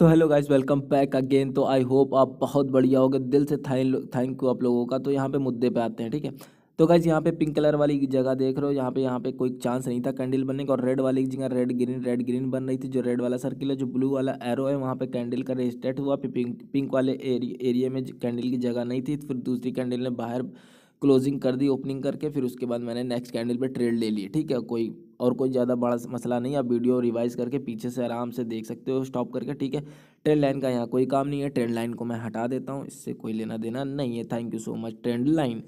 तो hello guys welcome back again तो I hope आप बहुत बढ़िया होगा दिल से थैंक यू आप लोगों का तो यहाँ पे मुद्दे पे आते हैं ठीक है तो गाइस यहाँ पे पिंक कलर वाली जगह देख रहे हो यहाँ पे यहाँ पे कोई चांस नहीं था कैंडल बनने का और रेड वाली जगह रेड ग्रीन रेड ग्रीन बन रही थी जो रेड वाला सर्किल है जो ब्लू वाला एरो है वहाँ पे कैंडल का रजिस्टेट हुआ फिर पिंक पिंक वाले एरिया में कैंडल की जगह नहीं थी फिर दूसरी कैंडल ने बाहर क्लोजिंग कर दी ओपनिंग करके फिर उसके बाद मैंने नेक्स्ट कैंडल पर ट्रेड ले ली ठीक है कोई और कोई ज़्यादा बड़ा मसला नहीं आप वीडियो रिवाइज करके पीछे से आराम से देख सकते हो स्टॉप करके ठीक है ट्रेंड लाइन का यहाँ कोई काम नहीं है ट्रेंड लाइन को मैं हटा देता हूँ इससे कोई लेना देना नहीं है thank you so much trend line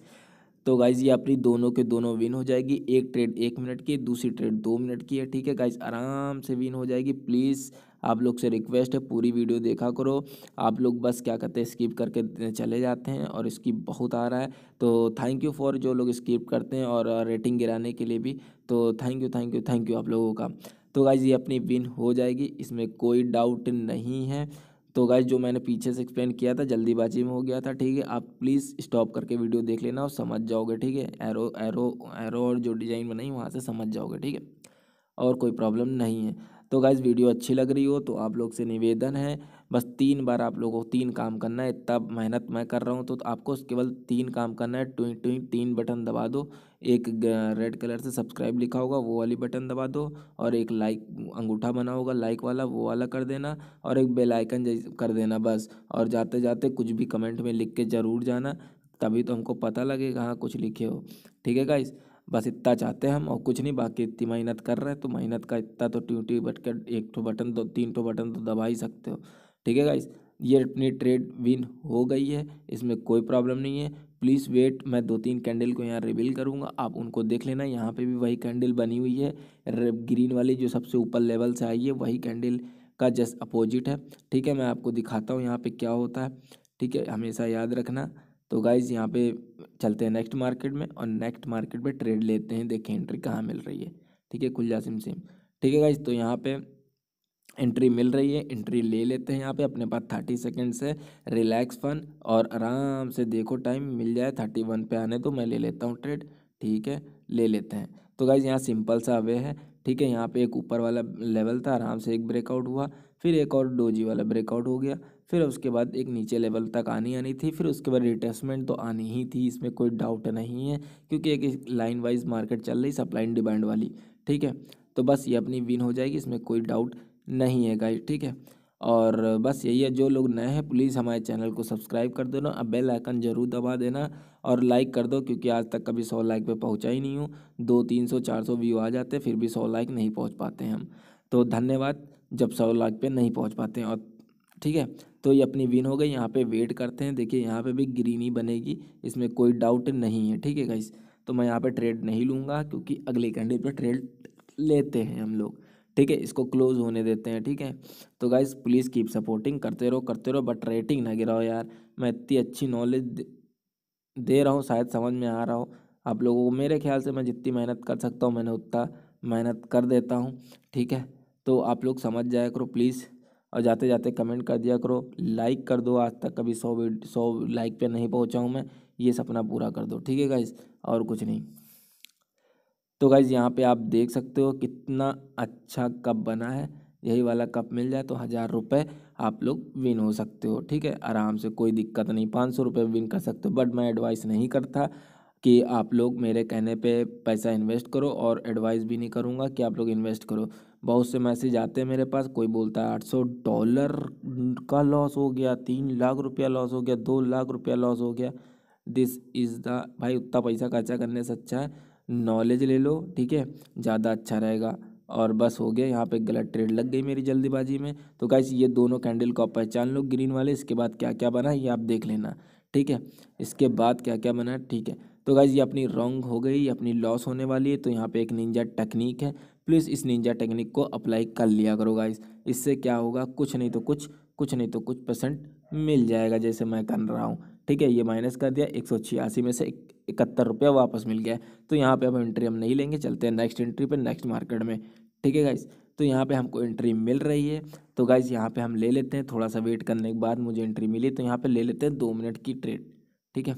तो गाइज़ ये अपनी दोनों के दोनों विन हो जाएगी एक ट्रेड एक मिनट की दूसरी ट्रेड दो मिनट की है ठीक है गाइज़ आराम से विन हो जाएगी प्लीज़ आप लोग से रिक्वेस्ट है पूरी वीडियो देखा करो आप लोग बस क्या कहते हैं स्किप करके चले जाते हैं और स्किप बहुत आ रहा है तो थैंक यू फॉर जो लोग स्किप करते हैं और रेटिंग गिराने के लिए भी तो thank you thank you thank you आप लोगों का तो गाइज़ ये अपनी विन हो जाएगी इसमें कोई डाउट नहीं है तो गाइज जो मैंने पीछे से एक्सप्लेन किया था जल्दीबाजी में हो गया था ठीक है आप प्लीज़ स्टॉप करके वीडियो देख लेना और समझ जाओगे ठीक है एरो एरो एरो और जो डिज़ाइन बनाई वहाँ से समझ जाओगे ठीक है और कोई प्रॉब्लम नहीं है तो गाइज़ वीडियो अच्छी लग रही हो तो आप लोग से निवेदन है बस तीन बार आप लोगों को तीन काम करना है इतना मेहनत मैं कर रहा हूँ तो आपको केवल तीन काम करना है ट्विंग ट्विंग तीन बटन दबा दो एक रेड कलर से सब्सक्राइब लिखा होगा वो वाली बटन दबा दो और एक लाइक अंगूठा बना होगा लाइक वाला वो वाला कर देना और एक बेल आइकन कर देना बस और जाते जाते कुछ भी कमेंट में लिख के ज़रूर जाना तभी तो हमको पता लगेगा हाँ कुछ लिखे हो ठीक है गाइज़ बस इतना चाहते हैं हम और कुछ नहीं बाकी इतनी मेहनत कर रहे हैं तो मेहनत का इतना तो ट्यू बट कर एक तो बटन दो तीन तो बटन तो दबा ही सकते हो ठीक है गाइस ये अपनी ट्रेड विन हो गई है इसमें कोई प्रॉब्लम नहीं है प्लीज़ वेट मैं दो तीन कैंडल को यहाँ रिवील करूँगा आप उनको देख लेना यहाँ पे भी वही कैंडल बनी हुई है ग्रीन वाली जो सबसे ऊपर लेवल से आई है वही कैंडल का जस्ट अपोजिट है ठीक है मैं आपको दिखाता हूँ यहाँ पे क्या होता है ठीक है हमेशा याद रखना तो गाइज़ यहाँ पे चलते हैं नेक्स्ट मार्केट में और नेक्स्ट मार्केट पे ट्रेड लेते हैं देखें एंट्री कहाँ मिल रही है ठीक है खुलजा सिम सिम ठीक है गाइज तो यहाँ पे एंट्री मिल रही है एंट्री ले लेते हैं यहाँ पे अपने पास थर्टी सेकेंड्स है रिलैक्स फन और आराम से देखो टाइम मिल जाए थर्टी वन पे आने तो मैं ले लेता हूँ ट्रेड ठीक है ले लेते हैं तो गाइज यहाँ सिंपल सा वे है ठीक है यहाँ पे एक ऊपर वाला लेवल था आराम से एक ब्रेकआउट हुआ फिर एक और डोजी वाला ब्रेकआउट हो गया फिर उसके बाद एक नीचे लेवल तक आनी आनी थी फिर उसके बाद रिटेसमेंट तो आनी ही थी इसमें कोई डाउट नहीं है क्योंकि एक लाइन वाइज मार्केट चल रही सप्लाई एंड डिमांड वाली ठीक है तो बस ये अपनी विन हो जाएगी इसमें कोई डाउट नहीं है गाइड ठीक है और बस यही है जो लोग नए हैं प्लीज़ हमारे चैनल को सब्सक्राइब कर देना अब बेल आइकन ज़रूर दबा देना और लाइक कर दो क्योंकि आज तक कभी सौ लाइक पे पहुंचा ही नहीं हूँ दो तीन सौ चार सौ व्यू आ जाते फिर भी सौ लाइक नहीं पहुँच पाते हम तो धन्यवाद जब सौ लाइक पर नहीं पहुँच पाते हैं और ठीक है तो ये अपनी विन हो गई यहाँ पर वेट करते हैं देखिए यहाँ पर भी ग्रीन ही बनेगी इसमें कोई डाउट नहीं है ठीक है गाइस तो मैं यहाँ पर ट्रेड नहीं लूँगा क्योंकि अगले कैंडेट पर ट्रेड लेते हैं हम लोग ठीक है इसको क्लोज होने देते हैं ठीक है तो गाइज प्लीज़ कीप सपोर्टिंग करते रहो करते रहो बट रेटिंग ना गिराओ यार मैं इतनी अच्छी नॉलेज दे रहा हूँ शायद समझ में आ रहा हो आप लोगों को मेरे ख्याल से मैं जितनी मेहनत कर सकता हूँ मैंने उतना मेहनत कर देता हूँ ठीक है तो आप लोग समझ जाया करो प्लीज़ और जाते जाते कमेंट कर दिया करो लाइक कर दो आज तक कभी सौ सौ लाइक पे नहीं पहुँचा हूँ मैं ये सपना पूरा कर दो ठीक है गाइज और कुछ नहीं तो गाइज़ यहाँ पे आप देख सकते हो कितना अच्छा कप बना है यही वाला कप मिल जाए तो हज़ार रुपये आप लोग विन हो सकते हो ठीक है आराम से कोई दिक्कत नहीं पाँच सौ रुपये विन कर सकते हो बट मैं एडवाइस नहीं करता कि आप लोग मेरे कहने पे पैसा इन्वेस्ट करो और एडवाइस भी नहीं करूँगा कि आप लोग इन्वेस्ट करो बहुत से मैसेज आते हैं मेरे पास कोई बोलता है आठ सौ डॉलर का लॉस हो गया तीन लाख रुपया लॉस हो गया दो लाख रुपया लॉस हो गया दिस इज़ द भाई उतना पैसा खर्चा करने से अच्छा है नॉलेज ले लो ठीक है ज़्यादा अच्छा रहेगा और बस हो गया यहाँ पे गलत ट्रेड लग गई मेरी जल्दीबाजी में तो गाइस ये दोनों कैंडल को आप पहचान लो ग्रीन वाले इसके बाद क्या क्या बना ये आप देख लेना ठीक है इसके बाद क्या क्या बना ठीक है तो गाइज़ ये अपनी रॉन्ग हो गई अपनी लॉस होने वाली है तो यहाँ पे एक निंजा टेक्निक है प्लीज़ इस निंजा टेक्निक को अप्लाई कर लिया करो गाइज़ इससे क्या होगा कुछ नहीं तो कुछ कुछ नहीं तो कुछ परसेंट मिल जाएगा जैसे मैं कर रहा हूँ ठीक है ये माइनस कर दिया एक में से इकहत्तर रुपया वापस मिल गया तो यहाँ पे हम एंट्री हम नहीं लेंगे चलते हैं नेक्स्ट एंट्री पे नेक्स्ट मार्केट में ठीक है गाइज तो यहाँ पे हमको एंट्री मिल रही है तो गाइज यहाँ पे हम ले लेते हैं थोड़ा सा वेट करने के बाद मुझे एंट्री मिली तो यहाँ पे ले लेते हैं दो मिनट की ट्रेड ठीक है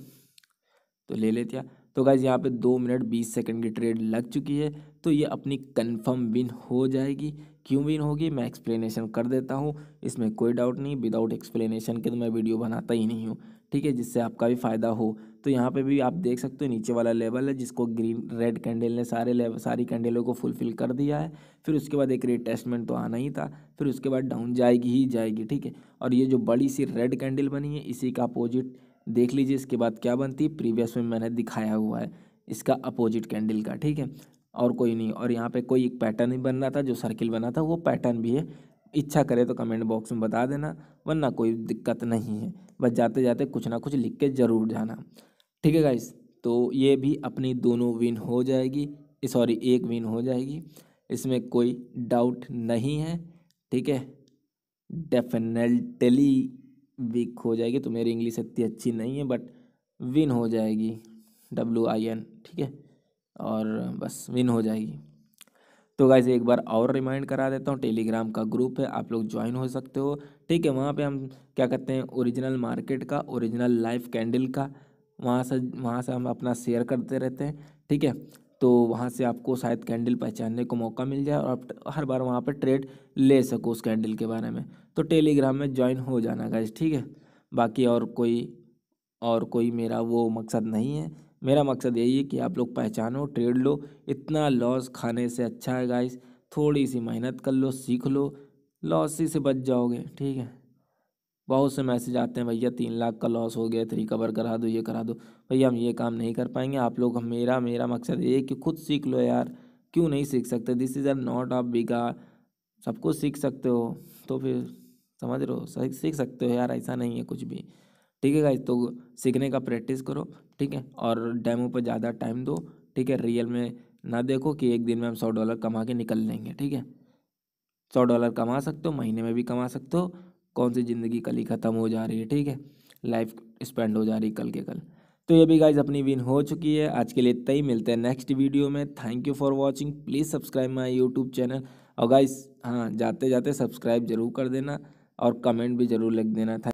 तो ले लेते हैं तो गाइज़ यहाँ पे दो मिनट बीस सेकंड की ट्रेड लग चुकी है तो ये अपनी कंफर्म विन हो जाएगी क्यों विन होगी मैं एक्सप्लेनेशन कर देता हूँ इसमें कोई डाउट नहीं विदाउट एक्सप्लेनेशन के तो मैं वीडियो बनाता ही नहीं हूँ ठीक है जिससे आपका भी फ़ायदा हो तो यहाँ पे भी आप देख सकते हो नीचे वाला लेवल है जिसको ग्रीन रेड कैंडल ने सारे लेवल सारी कैंडलों को फुलफिल कर दिया है फिर उसके बाद एक रिटेस्टमेंट तो आना ही था फिर उसके बाद डाउन जाएगी ही जाएगी ठीक है और ये जो बड़ी सी रेड कैंडल बनी है इसी का अपोजिट देख लीजिए इसके बाद क्या बनती है प्रीवियस में मैंने दिखाया हुआ है इसका अपोजिट कैंडल का ठीक है और कोई नहीं और यहाँ पे कोई एक पैटर्न ही बन रहा था जो सर्किल बना था वो पैटर्न भी है इच्छा करे तो कमेंट बॉक्स में बता देना वरना कोई दिक्कत नहीं है बस जाते जाते कुछ ना कुछ लिख के ज़रूर जाना ठीक है गाइस तो ये भी अपनी दोनों विन हो जाएगी सॉरी एक विन हो जाएगी इसमें कोई डाउट नहीं है ठीक है डेफिनेटली वीक हो जाएगी तो मेरी इंग्लिश इतनी अच्छी नहीं है बट विन हो जाएगी डब्ल्यू आई एन ठीक है और बस विन हो जाएगी तो गाइज एक बार और रिमाइंड करा देता हूँ टेलीग्राम का ग्रुप है आप लोग ज्वाइन हो सकते हो ठीक है वहाँ पे हम क्या कहते हैं ओरिजिनल मार्केट का ओरिजिनल लाइफ कैंडल का वहाँ से वहाँ से हम अपना शेयर करते रहते हैं ठीक है तो वहाँ से आपको शायद कैंडल पहचानने को मौका मिल जाए और आप हर बार वहाँ पर ट्रेड ले सको उस कैंडल के बारे में तो टेलीग्राम में ज्वाइन हो जाना गाइज ठीक है बाकी और कोई और कोई मेरा वो मकसद नहीं है मेरा मकसद यही है कि आप लोग पहचानो ट्रेड लो इतना लॉस खाने से अच्छा है गाइज थोड़ी सी मेहनत कर लो सीख लो लॉस ही से बच जाओगे ठीक है बहुत से मैसेज आते हैं भैया तीन लाख का लॉस हो गया थ्री कवर करा दो ये करा दो भैया हम ये काम नहीं कर पाएंगे आप लोग मेरा मेरा मकसद ये कि खुद सीख लो यार क्यों नहीं सीख सकते दिस इज़ आर नॉट आप बिगा सब कुछ सीख सकते हो तो फिर समझ रहे हो सीख सकते हो यार ऐसा नहीं है कुछ भी ठीक है तो सीखने का प्रैक्टिस करो ठीक है और डेमो पर ज़्यादा टाइम दो ठीक है रियल में ना देखो कि एक दिन में हम सौ डॉलर कमा के निकल लेंगे ठीक है सौ डॉलर कमा सकते हो महीने में भी कमा सकते हो कौन सी ज़िंदगी कल ही ख़त्म हो जा रही है ठीक है लाइफ स्पेंड हो जा रही कल के कल तो ये भी गाइज अपनी विन हो चुकी है आज के लिए इतना ही मिलते हैं नेक्स्ट वीडियो में thank you for watching please subscribe my YouTube channel और गाइज हाँ जाते जाते सब्सक्राइब जरूर कर देना और कमेंट भी ज़रूर लिख देना